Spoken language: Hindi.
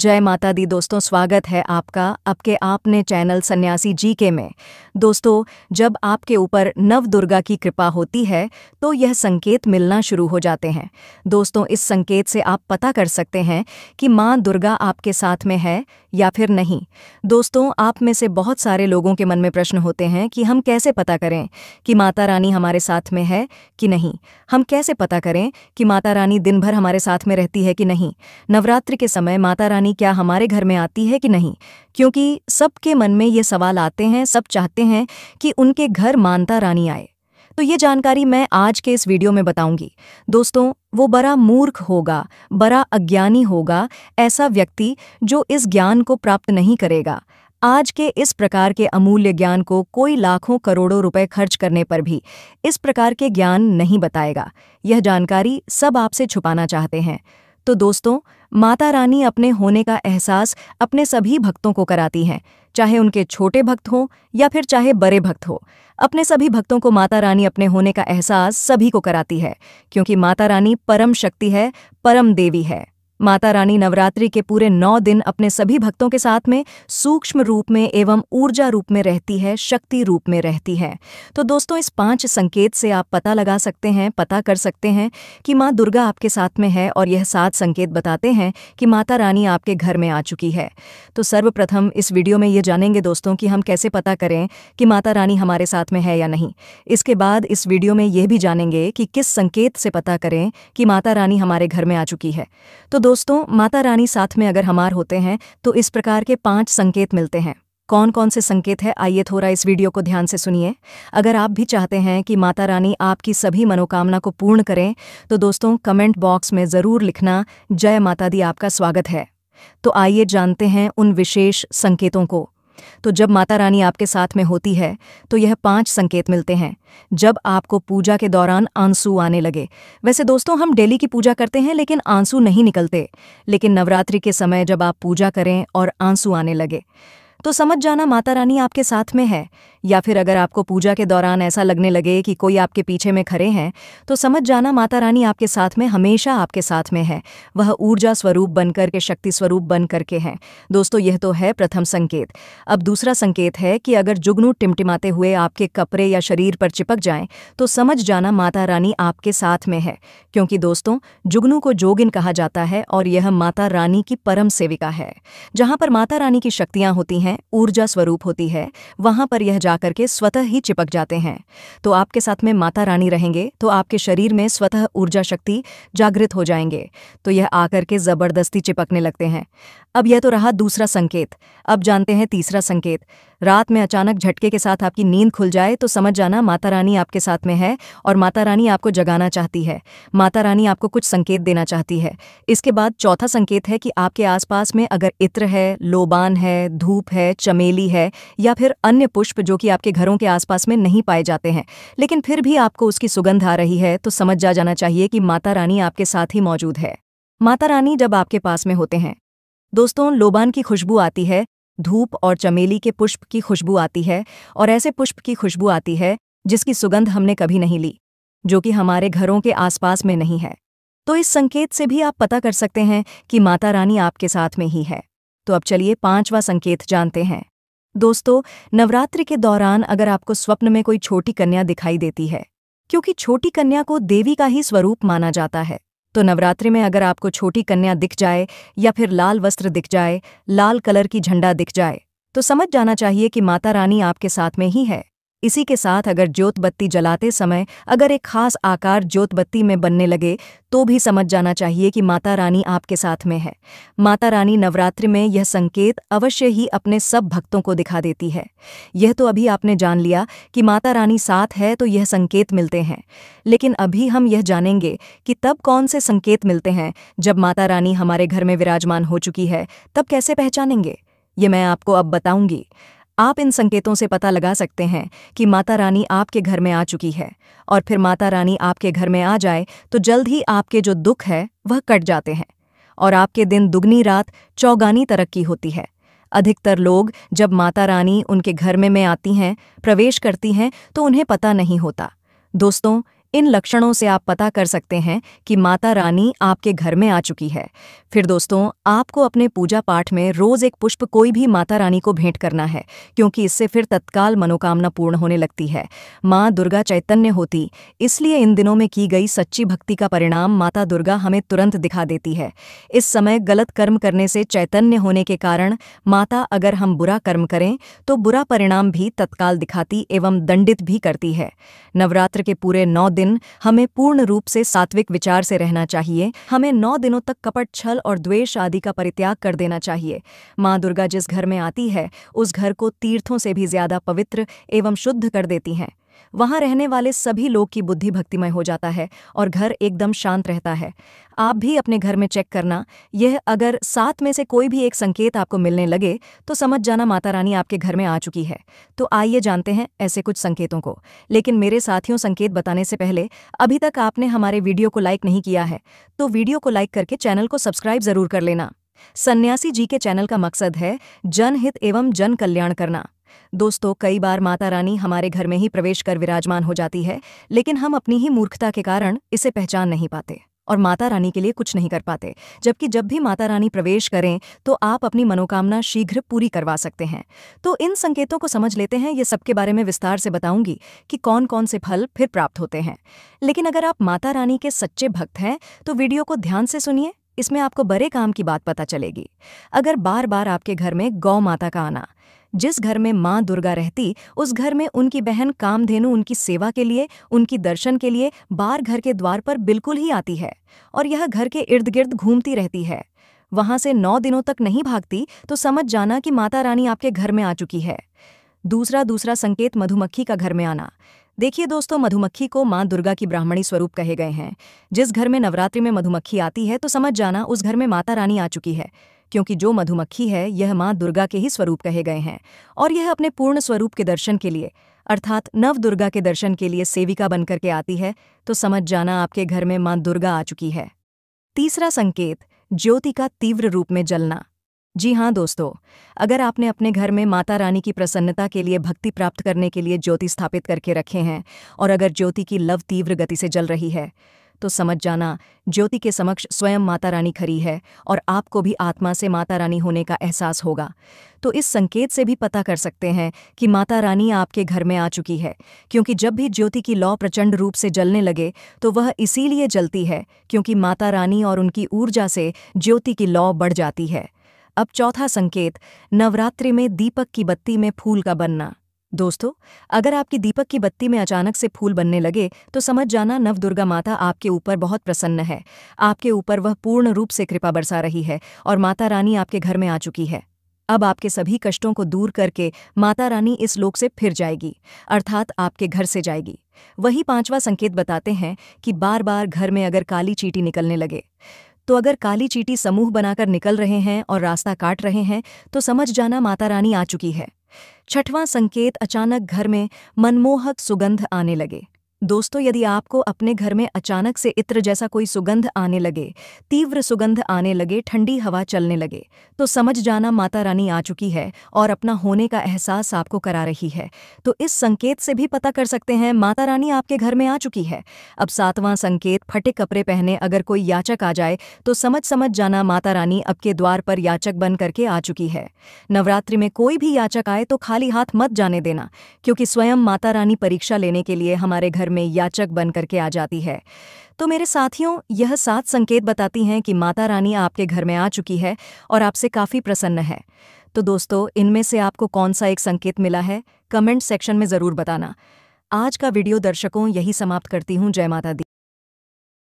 जय माता दी दोस्तों स्वागत है आपका आपके आपने चैनल सन्यासी जी के में दोस्तों जब आपके ऊपर नव दुर्गा की कृपा होती है तो यह संकेत मिलना शुरू हो जाते हैं दोस्तों इस संकेत से आप पता कर सकते हैं कि माँ दुर्गा आपके साथ में है या फिर नहीं दोस्तों आप में से बहुत सारे लोगों के मन में प्रश्न होते हैं कि हम कैसे पता करें कि माता रानी हमारे साथ में है कि नहीं हम कैसे पता करें कि माता रानी दिन भर हमारे साथ में रहती है कि नहीं नवरात्रि के समय माता रानी रानी क्या हमारे घर में आती है कि नहीं क्योंकि सबके मन में ये सवाल आते हैं सब चाहते हैं कि उनके घर मानता रानी आए तो ये जानकारी मैं आज के इस वीडियो में बताऊंगी दोस्तों वो बड़ा मूर्ख होगा बड़ा अज्ञानी होगा ऐसा व्यक्ति जो इस ज्ञान को प्राप्त नहीं करेगा आज के इस प्रकार के अमूल्य ज्ञान को कोई लाखों करोड़ों रुपए खर्च करने पर भी इस प्रकार के ज्ञान नहीं बताएगा यह जानकारी सब आपसे छुपाना चाहते हैं तो दोस्तों माता रानी अपने होने का एहसास अपने सभी भक्तों को कराती हैं चाहे उनके छोटे भक्त हों या फिर चाहे बड़े भक्त हो अपने सभी भक्तों को माता रानी अपने होने का एहसास सभी को कराती है क्योंकि माता रानी परम शक्ति है परम देवी है माता रानी नवरात्रि के पूरे नौ दिन अपने सभी भक्तों के साथ में सूक्ष्म रूप में एवं ऊर्जा रूप में रहती है शक्ति रूप में रहती है तो दोस्तों इस पांच संकेत से आप पता लगा सकते हैं पता कर सकते हैं कि माँ दुर्गा आपके साथ में है और यह सात संकेत बताते हैं कि माता रानी आपके घर में आ चुकी है तो सर्वप्रथम इस वीडियो में ये जानेंगे दोस्तों कि हम कैसे पता करें कि माता रानी हमारे साथ में है या नहीं इसके बाद इस वीडियो में यह भी जानेंगे कि किस संकेत से पता करें कि माता रानी हमारे घर में आ चुकी है तो दोस्तों माता रानी साथ में अगर हमार होते हैं तो इस प्रकार के पांच संकेत मिलते हैं कौन कौन से संकेत है आइए थोड़ा इस वीडियो को ध्यान से सुनिए अगर आप भी चाहते हैं कि माता रानी आपकी सभी मनोकामना को पूर्ण करें तो दोस्तों कमेंट बॉक्स में ज़रूर लिखना जय माता दी आपका स्वागत है तो आइए जानते हैं उन विशेष संकेतों को तो जब माता रानी आपके साथ में होती है तो यह पांच संकेत मिलते हैं जब आपको पूजा के दौरान आंसू आने लगे वैसे दोस्तों हम डेली की पूजा करते हैं लेकिन आंसू नहीं निकलते लेकिन नवरात्रि के समय जब आप पूजा करें और आंसू आने लगे तो समझ जाना माता रानी आपके साथ में है या फिर अगर आपको पूजा के दौरान ऐसा लगने लगे कि कोई आपके पीछे में खड़े हैं तो समझ जाना माता रानी आपके साथ में हमेशा आपके साथ में है वह ऊर्जा स्वरूप बनकर के शक्ति स्वरूप बन करके हैं दोस्तों यह तो है प्रथम संकेत अब दूसरा संकेत है कि अगर जुगनू टिमटिमाते हुए आपके कपड़े या शरीर पर चिपक जाए तो समझ जाना माता रानी आपके साथ में है क्योंकि दोस्तों जुगनू को जोगिन कहा जाता है और यह माता रानी की परम सेविका है जहाँ पर माता रानी की शक्तियां होती हैं हैं ऊर्जा स्वरूप होती है वहाँ पर यह जाकर के स्वतः ही चिपक जाते हैं तो आपके साथ में माता रानी रहेंगे तो आपके शरीर में स्वतः ऊर्जा शक्ति जागृत हो जाएंगे तो यह आकर के ज़बरदस्ती चिपकने लगते हैं अब यह तो रहा दूसरा संकेत अब जानते हैं तीसरा संकेत रात में अचानक झटके के साथ आपकी नींद खुल जाए तो समझ जाना माता रानी आपके साथ में है और माता रानी आपको जगाना चाहती है माता रानी आपको कुछ संकेत देना चाहती है इसके बाद चौथा संकेत है कि आपके आसपास में अगर इत्र है लोबान है धूप है चमेली है या फिर अन्य पुष्प जो कि आपके घरों के आसपास में नहीं पाए जाते हैं लेकिन फिर भी आपको उसकी सुगंध आ रही है तो समझ जा जाना चाहिए कि माता रानी आपके साथ ही मौजूद है माता रानी जब आपके पास में होते हैं दोस्तों लोबान की खुशबू आती है धूप और चमेली के पुष्प की खुशबू आती है और ऐसे पुष्प की खुशबू आती है जिसकी सुगंध हमने कभी नहीं ली जो कि हमारे घरों के आसपास में नहीं है तो इस संकेत से भी आप पता कर सकते हैं कि माता रानी आपके साथ में ही है तो अब चलिए पांचवा संकेत जानते हैं दोस्तों नवरात्रि के दौरान अगर आपको स्वप्न में कोई छोटी कन्या दिखाई देती है क्योंकि छोटी कन्या को देवी का ही स्वरूप माना जाता है तो नवरात्रि में अगर आपको छोटी कन्या दिख जाए या फिर लाल वस्त्र दिख जाए लाल कलर की झंडा दिख जाए तो समझ जाना चाहिए कि माता रानी आपके साथ में ही है इसी के साथ अगर ज्योत बत्ती जलाते समय अगर एक खास आकार ज्योत बत्ती में बनने लगे तो भी समझ जाना चाहिए कि माता रानी आपके साथ में है माता रानी नवरात्र में यह संकेत अवश्य ही अपने सब भक्तों को दिखा देती है यह तो अभी आपने जान लिया कि माता रानी साथ है तो यह संकेत मिलते हैं लेकिन अभी हम यह जानेंगे कि तब कौन से संकेत मिलते हैं जब माता रानी हमारे घर में विराजमान हो चुकी है तब कैसे पहचानेंगे ये मैं आपको अब बताऊंगी आप इन संकेतों से पता लगा सकते हैं कि माता रानी आपके घर में आ चुकी है और फिर माता रानी आपके घर में आ जाए तो जल्द ही आपके जो दुख है वह कट जाते हैं और आपके दिन दुगनी रात चौगानी तरक्की होती है अधिकतर लोग जब माता रानी उनके घर में में आती हैं प्रवेश करती हैं तो उन्हें पता नहीं होता दोस्तों इन लक्षणों से आप पता कर सकते हैं कि माता रानी आपके घर में आ चुकी है फिर दोस्तों आपको अपने पूजा पाठ में रोज एक पुष्प कोई भी माता रानी को भेंट करना है क्योंकि इससे फिर तत्काल मनोकामना पूर्ण होने लगती है माँ दुर्गा चैतन्य होती इसलिए इन दिनों में की गई सच्ची भक्ति का परिणाम माता दुर्गा हमें तुरंत दिखा देती है इस समय गलत कर्म करने से चैतन्य होने के कारण माता अगर हम बुरा कर्म करें तो बुरा परिणाम भी तत्काल दिखाती एवं दंडित भी करती है नवरात्र के पूरे नौ दिन हमें पूर्ण रूप से सात्विक विचार से रहना चाहिए हमें नौ दिनों तक कपट छल और द्वेष आदि का परित्याग कर देना चाहिए माँ दुर्गा जिस घर में आती है उस घर को तीर्थों से भी ज्यादा पवित्र एवं शुद्ध कर देती हैं वहाँ रहने वाले सभी लोग की बुद्धि भक्तिमय हो जाता है और घर एकदम शांत रहता है आप भी अपने घर में चेक करना यह अगर सात में से कोई भी एक संकेत आपको मिलने लगे तो समझ जाना माता रानी आपके घर में आ चुकी है तो आइए जानते हैं ऐसे कुछ संकेतों को लेकिन मेरे साथियों संकेत बताने से पहले अभी तक आपने हमारे वीडियो को लाइक नहीं किया है तो वीडियो को लाइक करके चैनल को सब्सक्राइब जरूर कर लेना सन्यासी जी के चैनल का मकसद है जनहित एवं जन कल्याण करना दोस्तों कई बार माता रानी हमारे घर में ही प्रवेश कर विराजमान हो जाती है लेकिन हम अपनी ही मूर्खता के कारण इसे पहचान नहीं पाते और माता रानी के लिए कुछ नहीं कर पाते जबकि जब भी माता रानी प्रवेश करें तो आप अपनी मनोकामना शीघ्र पूरी करवा सकते हैं तो इन संकेतों को समझ लेते हैं ये सबके बारे में विस्तार से बताऊंगी कि कौन कौन से फल फिर प्राप्त होते हैं लेकिन अगर आप माता रानी के सच्चे भक्त हैं तो वीडियो को ध्यान से सुनिए इसमें आपको बड़े काम की बात पता चलेगी अगर बार बार आपके घर में गौ माता का आना जिस घर में माँ दुर्गा रहती उस घर में उनकी बहन कामधेनु उनकी सेवा के लिए उनकी दर्शन के लिए बार घर के द्वार पर बिल्कुल ही आती है और यह घर के इर्द गिर्द घूमती रहती है वहां से नौ दिनों तक नहीं भागती तो समझ जाना कि माता रानी आपके घर में आ चुकी है दूसरा दूसरा संकेत मधुमक्खी का घर में आना देखिए दोस्तों मधुमक्खी को माँ दुर्गा की ब्राह्मणी स्वरूप कहे गए हैं जिस घर में नवरात्रि में मधुमक्खी आती है तो समझ जाना उस घर में माता रानी आ चुकी है क्योंकि जो मधुमक्खी है यह माँ दुर्गा के ही स्वरूप कहे गए हैं और यह अपने पूर्ण स्वरूप के दर्शन के लिए अर्थात नव दुर्गा के दर्शन के लिए सेविका बनकर के आती है तो समझ जाना आपके घर में माँ दुर्गा आ चुकी है तीसरा संकेत ज्योति का तीव्र रूप में जलना जी हाँ दोस्तों अगर आपने अपने घर में माता रानी की प्रसन्नता के लिए भक्ति प्राप्त करने के लिए ज्योति स्थापित करके रखे हैं और अगर ज्योति की लव तीव्र गति से जल रही है तो समझ जाना ज्योति के समक्ष स्वयं माता रानी खड़ी है और आपको भी आत्मा से माता रानी होने का एहसास होगा तो इस संकेत से भी पता कर सकते हैं कि माता रानी आपके घर में आ चुकी है क्योंकि जब भी ज्योति की लौ प्रचंड रूप से जलने लगे तो वह इसीलिए जलती है क्योंकि माता रानी और उनकी ऊर्जा से ज्योति की लौ बढ़ जाती है अब चौथा संकेत नवरात्रि में दीपक की बत्ती में फूल का बनना दोस्तों अगर आपकी दीपक की बत्ती में अचानक से फूल बनने लगे तो समझ जाना नव दुर्गा माता आपके ऊपर बहुत प्रसन्न है आपके ऊपर वह पूर्ण रूप से कृपा बरसा रही है और माता रानी आपके घर में आ चुकी है अब आपके सभी कष्टों को दूर करके माता रानी इस लोक से फिर जाएगी अर्थात आपके घर से जाएगी वही पांचवा संकेत बताते हैं कि बार बार घर में अगर काली चीटी निकलने लगे तो अगर काली चीटी समूह बनाकर निकल रहे हैं और रास्ता काट रहे हैं तो समझ जाना माता रानी आ चुकी है छठवां संकेत अचानक घर में मनमोहक सुगंध आने लगे दोस्तों यदि आपको अपने घर में अचानक से इत्र जैसा कोई सुगंध आने लगे तीव्र सुगंध आने लगे ठंडी हवा चलने लगे तो समझ जाना माता रानी आ चुकी है और अपना होने का एहसास आपको करा रही है तो इस संकेत से भी पता कर सकते हैं माता रानी आपके घर में आ चुकी है अब सातवां संकेत फटे कपड़े पहने अगर कोई याचक आ जाए तो समझ समझ जाना माता रानी अब के द्वार पर याचक बन करके आ चुकी है नवरात्रि में कोई भी याचक आए तो खाली हाथ मत जाने देना क्योंकि स्वयं माता रानी परीक्षा लेने के लिए हमारे घर घर में याचक बन करके आ जाती है तो मेरे साथियों यह सात संकेत बताती हैं कि माता रानी आपके घर में आ चुकी है और आपसे काफ़ी प्रसन्न है तो दोस्तों इनमें से आपको कौन सा एक संकेत मिला है कमेंट सेक्शन में ज़रूर बताना आज का वीडियो दर्शकों यही समाप्त करती हूँ जय माता दी